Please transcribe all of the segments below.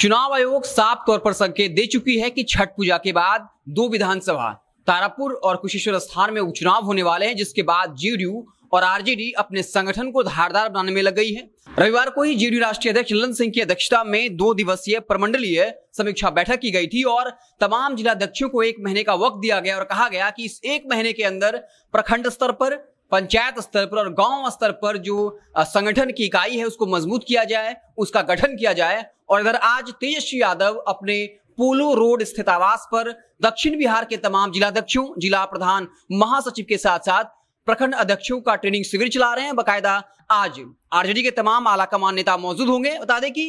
चुनाव आयोग साफ तौर पर संकेत दे चुकी है कि छठ पूजा के बाद दो विधानसभा तारापुर और कुशेश्वर स्थान में उपचुनाव होने वाले हैं जिसके बाद जेडीयू और आरजेडी अपने संगठन को धारदार बनाने में लग गई है रविवार को ही जेडीयू राष्ट्रीय अध्यक्ष ललन सिंह की अध्यक्षता में दो दिवसीय प्रमंडलीय समीक्षा बैठक की गई थी और तमाम जिलाध्यक्षों को एक महीने का वक्त दिया गया और कहा गया कि इस एक महीने के अंदर प्रखंड स्तर पर पंचायत स्तर पर और गांव स्तर पर जो संगठन की इकाई है उसको मजबूत किया जाए उसका गठन किया जाए और इधर आज तेजस्वी यादव अपने पोलो रोड स्थित आवास पर दक्षिण बिहार के तमाम जिलाध्यक्षों जिला प्रधान महासचिव के साथ साथ प्रखंड अध्यक्षों का ट्रेनिंग शिविर चला रहे हैं बकायदा आज आरजेडी के तमाम आलाकमान नेता मौजूद होंगे बता दें कि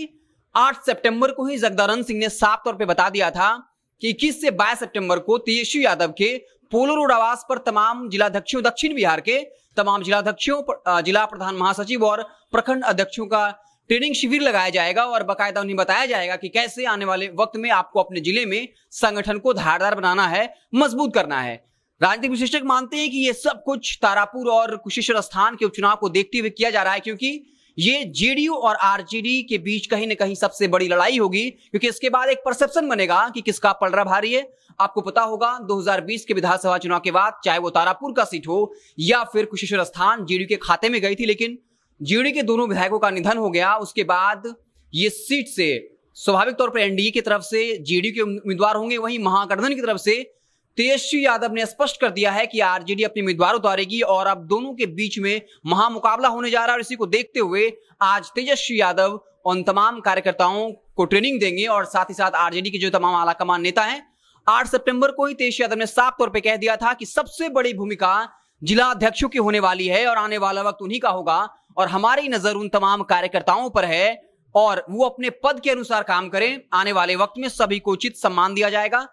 8 सितंबर को ही जगदानंद सिंह ने साफ तौर पर बता दिया था कि इक्कीस से बाईस सितंबर को तेजस्वी यादव के पोलो रोड आवास पर तमाम जिलाध्यक्षों दक्षिण बिहार के तमाम जिलाध्यक्षों जिला प्रधान महासचिव और प्रखंड अध्यक्षों का ट्रेनिंग शिविर लगाया जाएगा और बकायदा उन्हें बताया जाएगा कि कैसे आने वाले वक्त में आपको अपने जिले में संगठन को धारदार बनाना है मजबूत करना है राजनीतिक विशेषज्ञ मानते हैं कि ये सब कुछ तारापुर और कुशेश्वर स्थान के उपचुनाव को देखते हुए किया जा रहा है क्योंकि ये जेडीयू और आरजेडी के बीच कहीं ना कहीं सबसे बड़ी लड़ाई होगी क्योंकि इसके बाद एक परसेप्शन बनेगा कि किसका पलड़ा भारी है आपको पता होगा 2020 के विधानसभा चुनाव के बाद चाहे वो तारापुर का सीट हो या फिर कुशेश्वर स्थान जेडीयू के खाते में गई थी लेकिन जेडीयू के दोनों विधायकों का निधन हो गया उसके बाद ये सीट से स्वाभाविक तौर पर एनडीए की तरफ से जेडीयू के उम्मीदवार होंगे वहीं महागठबंधन की तरफ से तेजस्वी यादव ने स्पष्ट कर दिया है कि आरजेडी अपने उम्मीदवार उतारेगी और अब दोनों के बीच में महामुकाबला होने जा रहा है और इसी को देखते हुए आज तेजस्वी यादव उन तमाम कार्यकर्ताओं को ट्रेनिंग देंगे और साथ ही साथ आरजेडी के जो तमाम आलाकमान नेता हैं 8 सितंबर को ही तेज यादव ने साफ तौर पर कह दिया था कि सबसे बड़ी भूमिका जिला अध्यक्षों की होने वाली है और आने वाला वक्त उन्हीं का होगा और हमारी नजर उन तमाम कार्यकर्ताओं पर है और वो अपने पद के अनुसार काम करें आने वाले वक्त में सभी को उचित सम्मान दिया जाएगा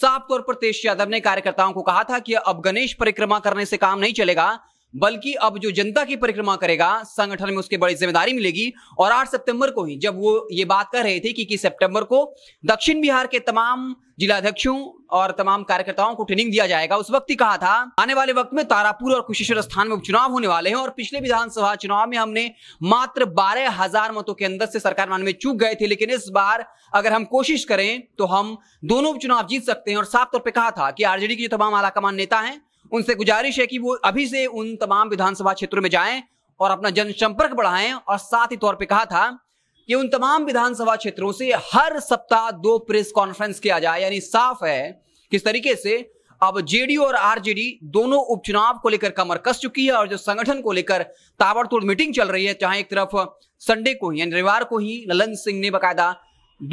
साफ तौर पर तेज यादव ने कार्यकर्ताओं को कहा था कि अब गणेश परिक्रमा करने से काम नहीं चलेगा बल्कि अब जो जनता की परिक्रमा करेगा संगठन में उसके बड़ी जिम्मेदारी मिलेगी और 8 सितंबर को ही जब वो ये बात कर रहे थे कि इक्कीस सितंबर को दक्षिण बिहार के तमाम जिलाध्यक्षों और तमाम कार्यकर्ताओं को ट्रेनिंग दिया जाएगा उस वक्त ही कहा था आने वाले वक्त में तारापुर और कुशेश्वर स्थान में उपचुनाव होने वाले हैं और पिछले विधानसभा चुनाव में हमने मात्र बारह हजार मतों के अंदर से सरकार मान में चूक गए थे लेकिन इस बार अगर हम कोशिश करें तो हम दोनों उपचुनाव जीत सकते हैं और साफ तौर पर कहा था कि आरजेडी के जो तमाम आलाकमान नेता हैं उनसे गुजारिश है कि वो अभी से उन तमाम विधानसभा क्षेत्रों में जाएं और अपना जनसंपर्क बढ़ाएं और साथ ही तौर पे कहा था कि उन तमाम विधानसभा क्षेत्रों से हर सप्ताह दो प्रेस कॉन्फ्रेंस किया जाए यानी साफ है किस तरीके से अब जेडीयू और आरजेडी दोनों उपचुनाव को लेकर कमर कस चुकी है और जो संगठन को लेकर ताबड़तोड़ मीटिंग चल रही है चाहे एक तरफ संडे को ही यानी रविवार को ही ललन सिंह ने बाकायदा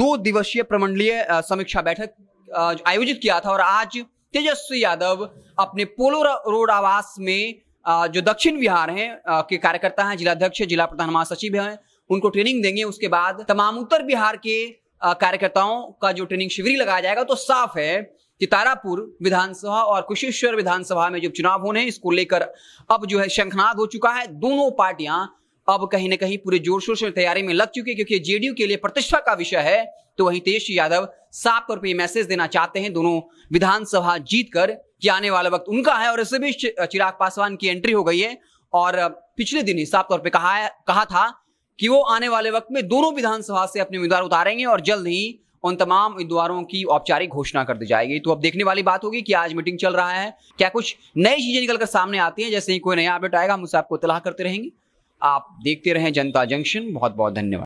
दो दिवसीय प्रमंडलीय समीक्षा बैठक आयोजित किया था और आज तेजस्वी यादव अपने पोलो रोड आवास में जो दक्षिण बिहार है के कार्यकर्ता हैं जिलाध्यक्ष जिला प्रधान महासचिव हैं उनको ट्रेनिंग देंगे उसके बाद तमाम उत्तर बिहार के कार्यकर्ताओं का जो ट्रेनिंग शिविर लगाया जाएगा तो साफ है कि तारापुर विधानसभा और कुशेश्वर विधानसभा में जो चुनाव होने हैं इसको लेकर अब जो है शंखनाद हो चुका है दोनों पार्टियां अब कहीं ना कहीं पूरे जोर शोर से तैयारी में लग चुकी है क्योंकि जेडीयू के लिए प्रतिष्ठा का विषय है तो वहीं तेज यादव साफ तौर पर मैसेज देना चाहते हैं दोनों विधानसभा जीत कर कि आने वाला वक्त उनका है और इस बीच चिराग पासवान की एंट्री हो गई है और पिछले दिन ही साफ तौर पर कहा कहा था कि वो आने वाले वक्त में दोनों विधानसभा से अपने उम्मीदवार उतारेंगे और जल्द ही उन तमाम उम्मीदवारों की औपचारिक घोषणा कर दी जाएगी तो अब देखने वाली बात होगी कि आज मीटिंग चल रहा है क्या कुछ नई चीजें निकलकर सामने आती हैं जैसे ही कोई नया अपडेट आएगा हम उसे आपको इतलाह करते रहेंगे आप देखते रहें जनता जंक्शन बहुत बहुत धन्यवाद